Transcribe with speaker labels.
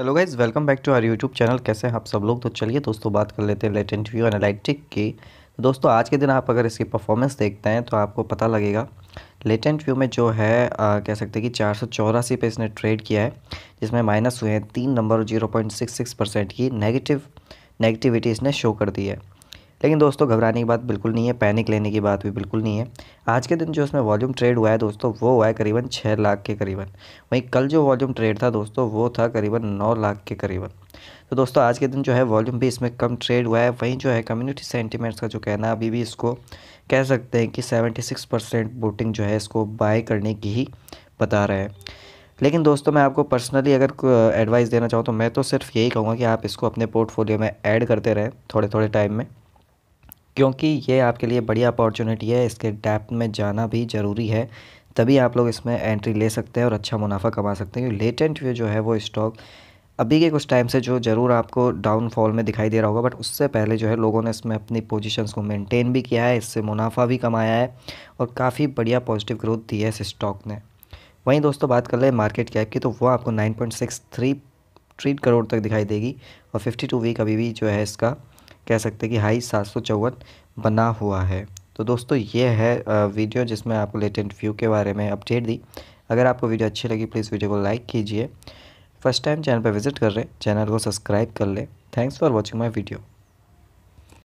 Speaker 1: hello guys welcome back to our YouTube channel कैसे हैं आप सब लोग तो चलिए दोस्तों बात कर लेते हैं लेटेंट व्यू एनालिटिक की तो दोस्तों आज के दिन आप अगर इसकी परफॉर्मेंस देखते हैं तो आपको पता लगेगा लेटेंट व्यू में जो है आ, कह सकते हैं कि चार सौ चौरासी पे इसने ट्रेड किया है जिसमें माइनस हुए हैं तीन number zero point six six percent की नेगेटिव नेगेटिविटी इसने शो कर दी है लेकिन दोस्तों घबराने की बात बिल्कुल नहीं है पैनिक लेने की बात भी बिल्कुल नहीं है आज के दिन जो उसमें वॉल्यूम ट्रेड हुआ है दोस्तों वो हुआ है करीबन छः लाख के करीबन वहीं कल जो वॉल्यूम ट्रेड था दोस्तों वो था करीबन नौ लाख के करीबन तो दोस्तों आज के दिन जो है वॉल्यूम भी इसमें कम ट्रेड हुआ है वहीं जो है कम्युनिटी सेंटीमेंट्स का जो कहना अभी भी इसको कह सकते हैं कि सेवेंटी सिक्स परसेंट वोटिंग जो है इसको बाय करने की ही बता रहे हैं लेकिन दोस्तों मैं आपको पर्सनली अगर एडवाइस देना चाहूँ तो मैं तो सिर्फ यही कहूँगा कि आप इसको अपने पोर्टफोलियो में ऐड करते रहें थोड़े थोड़े टाइम में क्योंकि ये आपके लिए बढ़िया अपॉर्चुनिटी है इसके डेप्थ में जाना भी ज़रूरी है तभी आप लोग इसमें एंट्री ले सकते हैं और अच्छा मुनाफा कमा सकते हैं लेटेंट व्यू जो है वो स्टॉक अभी के कुछ टाइम से जो ज़रूर आपको डाउनफॉल में दिखाई दे रहा होगा बट उससे पहले जो है लोगों ने इसमें अपनी पोजीशंस को मेंटेन भी किया है इससे मुनाफा भी कमाया है और काफ़ी बढ़िया पॉजिटिव ग्रोथ दी है इस स्टॉक ने वहीं दोस्तों बात कर लें मार्केट कैप की तो वो आपको nine point six three crore तक दिखाई देगी और फिफ्टी टू वीक अभी भी जो है इसका कह सकते हैं कि हाई सात सौ चौवन बना हुआ है तो दोस्तों ये है वीडियो जिसमें आपको लेटेंट व्यू के बारे में अपडेट दी अगर आपको वीडियो अच्छी लगी प्लीज़ वीडियो को लाइक कीजिए फर्स्ट टाइम चैनल पर विजिट कर रहे चैनल को सब्सक्राइब कर लें thanks for watching my video